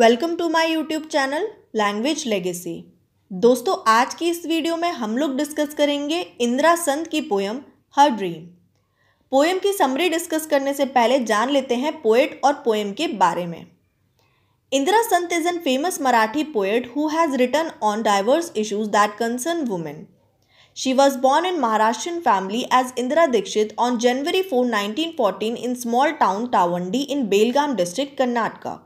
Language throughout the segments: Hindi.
Welcome to my YouTube channel language legacy दोस्तों आज की इस वीडियो में हम लोग डिस्कस करेंगे इंदिरा संत की पोयम हर ड्रीम पोयम की समरी डिस्कस करने से पहले जान लेते हैं पोएट और पोएम के बारे में Indira Sant is an famous Marathi poet who has written on diverse issues that concern women was born in Maharashtra family as Indira Dikshit on January four nineteen fourteen in small town Tavandi in Belgaum district Karnataka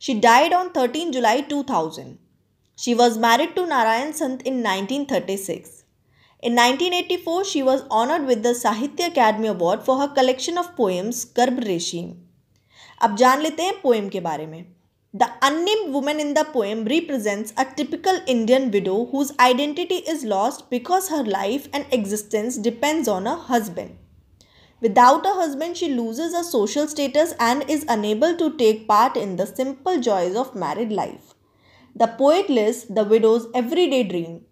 She died on 13 July 2000. She was married to Narayan Sant in 1936. In 1984, she was honored with the Sahitya Academy Award for her collection of poems Garb Reshim. अब जान लेते हैं पोएम के बारे में the unnamed women in the poem represents a typical Indian widow whose identity is lost because her life and existence depends on a husband Without a husband, she loses her social status and is unable to take part in the simple joys of married life. The poet lists the widow's everyday dream.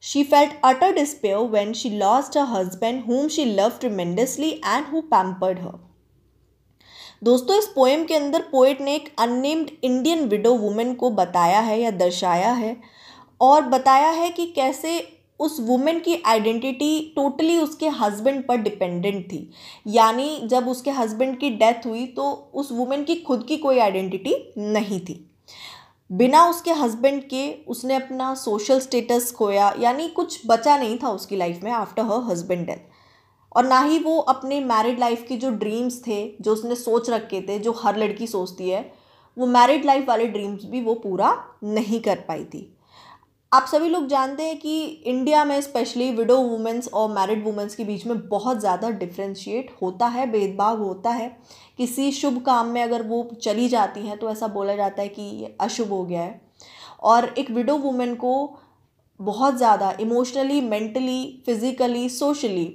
She felt utter despair when she lost her husband, whom she loved tremendously and who pampered her. दोस्तों इस पोएम के अंदर पोएट ने एक अननेम्ड इंडियन विडो वुमेन को बताया है या दर्शाया है और बताया है कि कैसे उस वुमेन की आइडेंटिटी टोटली उसके हस्बैंड पर डिपेंडेंट थी यानी जब उसके हस्बैंड की डेथ हुई तो उस वुमेन की खुद की कोई आइडेंटिटी नहीं थी बिना उसके हस्बैंड के उसने अपना सोशल स्टेटस खोया यानी कुछ बचा नहीं था उसकी लाइफ में आफ्टर हर हस्बैंड डेथ और ना ही वो अपने मैरिड लाइफ के जो ड्रीम्स थे जो उसने सोच रखे थे जो हर लड़की सोचती है वो मैरिड लाइफ वाले ड्रीम्स भी वो पूरा नहीं कर पाई थी आप सभी लोग जानते हैं कि इंडिया में स्पेशली विडो वुमेंस और मैरिड वुमेंस के बीच में बहुत ज़्यादा डिफ्रेंशिएट होता है भेदभाव होता है किसी शुभ काम में अगर वो चली जाती हैं तो ऐसा बोला जाता है कि ये अशुभ हो गया है और एक विडो वुमेन को बहुत ज़्यादा इमोशनली मेंटली फिज़िकली सोशली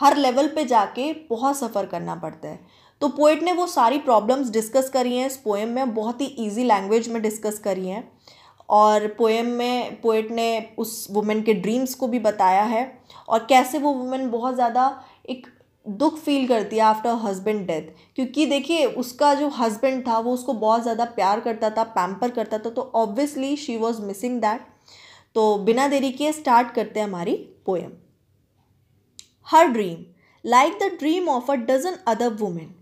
हर लेवल पे जाके बहुत सफ़र करना पड़ता है तो पोइट ने वो सारी प्रॉब्लम्स डिस्कस करी हैं इस पोएम में बहुत ही ईजी लैंग्वेज में डिस्कस करी हैं और पोएम में पोइट ने उस वुमेन के ड्रीम्स को भी बताया है और कैसे वो वुमेन बहुत ज़्यादा एक दुख फील करती है आफ्टर हस्बैंड डेथ क्योंकि देखिए उसका जो हस्बैंड था वो उसको बहुत ज़्यादा प्यार करता था पैम्पर करता था तो obviously she was missing that तो बिना देरी के स्टार्ट करते हैं हमारी poem her dream like the dream of a dozen other women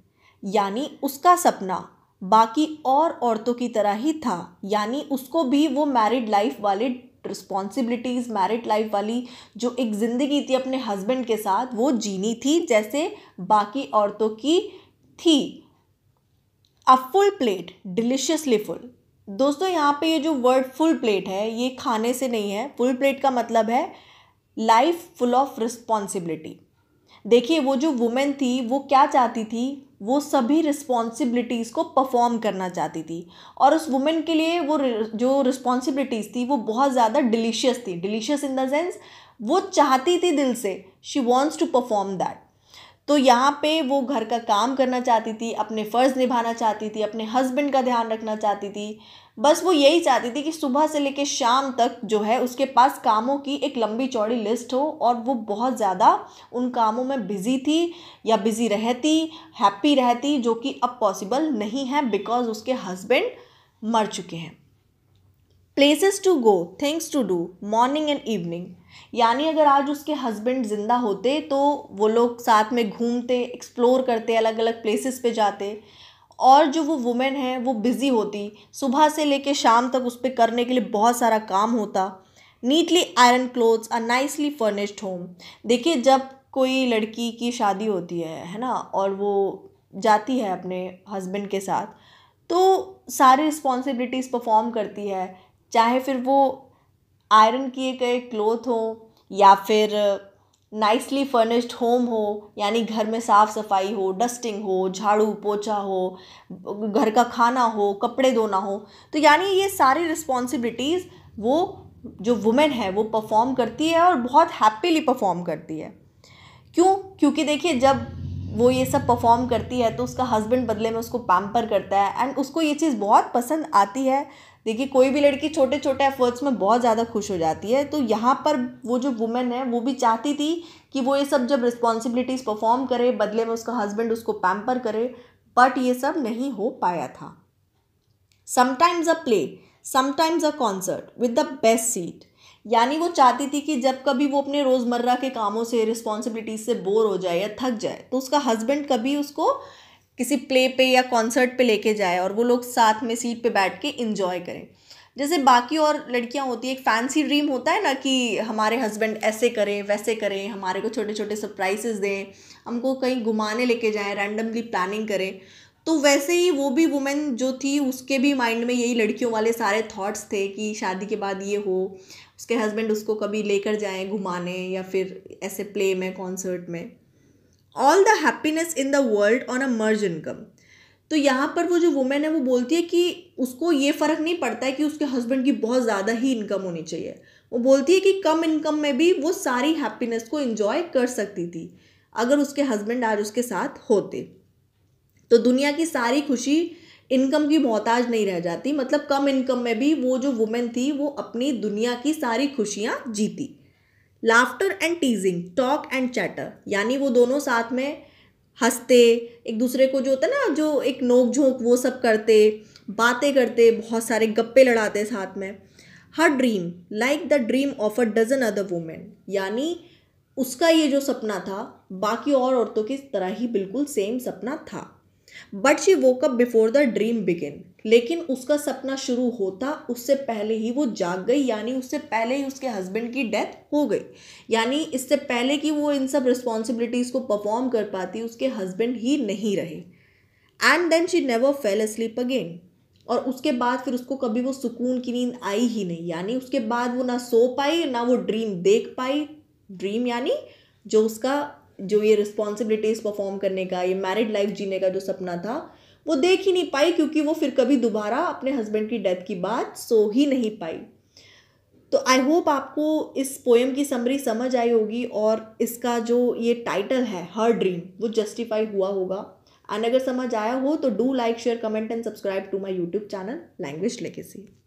यानी उसका सपना बाकी और औरतों की तरह ही था यानी उसको भी वो मैरिड लाइफ वाले रिस्पॉन्सिबिलिटीज़ मैरिड लाइफ वाली जो एक ज़िंदगी थी अपने हस्बैंड के साथ वो जीनी थी जैसे बाकी औरतों की थी a full plate deliciously full दोस्तों यहाँ पे ये जो वर्ड फुल प्लेट है ये खाने से नहीं है फुल प्लेट का मतलब है लाइफ फुल ऑफ रिस्पॉन्सिबिलिटी देखिए वो जो वुमेन थी वो क्या चाहती थी वो सभी रिस्पॉन्सिबिलिटीज़ को परफॉर्म करना चाहती थी और उस वुमेन के लिए वो जो रिस्पॉन्सिबिलिटीज़ थी वो बहुत ज़्यादा डिलीशियस थी डिलीशियस इन द सेंस वो चाहती थी दिल से she wants to perform that तो यहाँ पे वो घर का काम करना चाहती थी अपने फ़र्ज़ निभाना चाहती थी अपने हस्बैंड का ध्यान रखना चाहती थी बस वो यही चाहती थी कि सुबह से लेकर शाम तक जो है उसके पास कामों की एक लंबी चौड़ी लिस्ट हो और वो बहुत ज़्यादा उन कामों में बिज़ी थी या बिज़ी रहती हैप्पी रहती जो कि अब पॉसिबल नहीं है बिकॉज़ उसके हस्बैंड मर चुके हैं places to go things to do morning and evening यानी अगर आज उसके हस्बैंड ज़िंदा होते तो वो लोग साथ में घूमते एक्सप्लोर करते अलग अलग प्लेसेस पे जाते और जो वो वुमेन है वो बिज़ी होती सुबह से लेके शाम तक उस पर करने के लिए बहुत सारा काम होता neatly ironed clothes a nicely furnished home देखिए जब कोई लड़की की शादी होती है है ना और वो जाती है अपने हस्बैंड के साथ तो सारी रिस्पॉन्सिबिलिटीज़ परफॉर्म करती है चाहे फिर वो आयरन किए गए क्लोथ हो या फिर नाइसली फर्निश्ड होम हो यानी घर में साफ़ सफाई हो डस्टिंग हो झाड़ू पोछा हो घर का खाना हो कपड़े धोना हो तो यानी ये सारी रिस्पॉन्सिबिलिटीज़ वो जो वुमेन है वो परफॉर्म करती है और बहुत हैप्पीली परफॉर्म करती है क्यों क्योंकि देखिए जब वो ये सब परफॉर्म करती है तो उसका हस्बैंड बदले में उसको पैम्पर करता है एंड उसको ये चीज़ बहुत पसंद आती है देखिए कोई भी लड़की छोटे छोटे एफर्ट्स में बहुत ज़्यादा खुश हो जाती है तो यहाँ पर वो जो वुमेन है वो भी चाहती थी कि वो ये सब जब रिस्पॉन्सिबिलिटीज़ परफॉर्म करे बदले में उसका हस्बैंड उसको पैम्पर करे बट ये सब नहीं हो पाया था sometimes a play sometimes a concert with the best seat यानी वो चाहती थी कि जब कभी वो अपने रोज़मर्रा के कामों से रिस्पॉन्सिबिलिटीज से बोर हो जाए या थक जाए तो उसका हस्बैंड कभी उसको किसी प्ले पे या कॉन्सर्ट पे लेके जाए और वो लोग साथ में सीट पे बैठ के इंजॉय करें जैसे बाकी और लड़कियां होती है एक फैंसी ड्रीम होता है ना कि हमारे हस्बैंड ऐसे करें वैसे करें हमारे को छोटे छोटे सरप्राइजेस दें हमको कहीं घुमाने लेके जाएं रैंडमली प्लानिंग करें तो वैसे ही वो भी वुमेन जो थी उसके भी माइंड में यही लड़कियों वाले सारे थॉट्स थे कि शादी के बाद ये हो उसके हस्बैंड उसको कभी लेकर जाएं घुमाने या फिर ऐसे प्ले में कॉन्सर्ट में all the happiness in the world on a मर्ज इनकम तो यहाँ पर वो जो वुमेन है वो बोलती है कि उसको ये फ़र्क नहीं पड़ता है कि उसके हस्बैंड की बहुत ज़्यादा ही इनकम होनी चाहिए वो बोलती है कि कम इनकम में भी वो सारी हैप्पीनेस को इन्जॉय कर सकती थी अगर उसके हस्बैंड आज उसके साथ होते तो दुनिया की सारी खुशी इनकम की मोहताज नहीं रह जाती मतलब कम इनकम में भी वो जो वुमेन थी वो अपनी दुनिया की सारी खुशियाँ जीती laughter and teasing talk and chatter यानी वो दोनों साथ में हंसते एक दूसरे को जो होता है ना जो एक नोक झोंक वो सब करते बातें करते बहुत सारे गप्पे लड़ाते साथ में her dream like the dream of a dozen other women यानी उसका ये जो सपना था बाकी और औरतों की तरह ही बिल्कुल सेम सपना था but she woke up before the dream begin लेकिन उसका सपना शुरू होता उससे पहले ही वो जाग गई यानी उससे पहले ही उसके हस्बैंड की डेथ हो गई यानी इससे पहले कि वो इन सब रिस्पॉन्सिबिलिटीज़ को परफॉर्म कर पाती उसके हस्बैंड ही नहीं रहे and then she never fell sleep again और उसके बाद फिर उसको कभी वो सुकून की नींद आई ही नहीं यानी उसके बाद वो ना सो पाई ना वो ड्रीम देख पाई ड्रीम यानी जो उसका जो ये रिस्पॉन्सिबिलिटीज़ परफॉर्म करने का ये मैरिड लाइफ जीने का जो सपना था वो देख ही नहीं पाई क्योंकि वो फिर कभी दोबारा अपने हस्बैंड की डेथ की बात सो ही नहीं पाई तो आई होप आपको इस पोएम की समरी समझ आई होगी और इसका जो ये टाइटल है हर ड्रीम वो जस्टिफाई हुआ होगा एंड अगर समझ आया हो तो do like share comment and subscribe to my YouTube channel language C